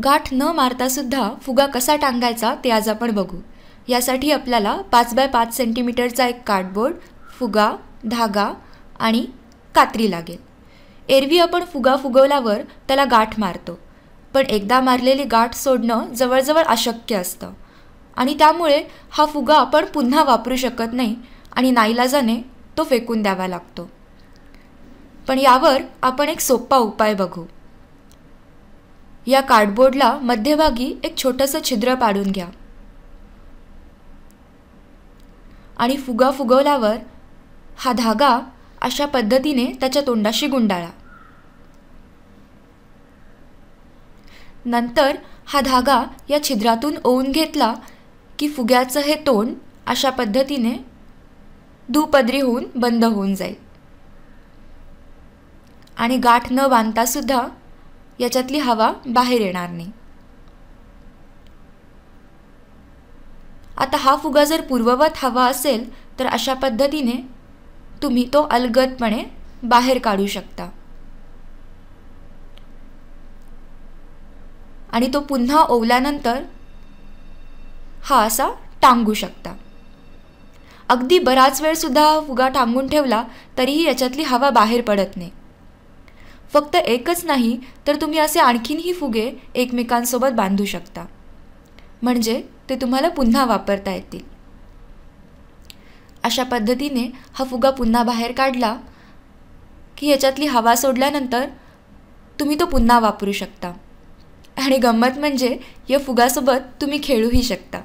गाठ न मारतासुद्धा फुगा कसा टांगायचा ते आज आपण बघू यासाठी आपल्याला पाच बाय पाच सेंटीमीटरचा एक कार्डबोर्ड फुगा धागा आणि कात्री लागेल एरवी आपण फुगा फुगवल्यावर त्याला गाठ मारतो पण एकदा मारलेली गाठ सोडणं जवळजवळ अशक्य असतं आणि त्यामुळे हा फुगा आपण पुन्हा वापरू शकत नाही आणि नाईलाजाने तो फेकून द्यावा लागतो पण यावर आपण एक सोपा उपाय बघू या कार्डबोर्डला मध्यभागी एक छोटंसं छिद्र पाडून घ्या आणि फुगा फुगवल्यावर हा धागा अशा पद्धतीने त्याच्या तोंडाशी गुंडाळा नंतर हा धागा या छिद्रातून ओवून घेतला की फुग्याचं हे तोंड अशा पद्धतीने दुपदरी होऊन बंद होऊन जाईल आणि गाठ न बांधतासुद्धा याच्यातली हवा बाहेर येणार नाही आता हा फुगा जर पूर्ववत हवा असेल तर अशा पद्धतीने तुम्ही तो अलगदपणे बाहेर काढू शकता आणि तो पुन्हा ओवल्यानंतर हा असा टांगू शकता अगदी बराच वेळसुद्धा फुगा टांगून ठेवला तरीही याच्यातली हवा बाहेर पडत नाही फक्त एकच नाही तर तुम्ही असे आणखीनही फुगे एकमेकांसोबत बांधू शकता म्हणजे ते तुम्हाला पुन्हा वापरता येतील अशा पद्धतीने हा फुगा पुन्हा बाहेर काढला की ह्याच्यातली हवा सोडल्यानंतर तुम्ही तो पुन्हा वापरू शकता आणि गंमत म्हणजे या फुगासोबत तुम्ही खेळूही शकता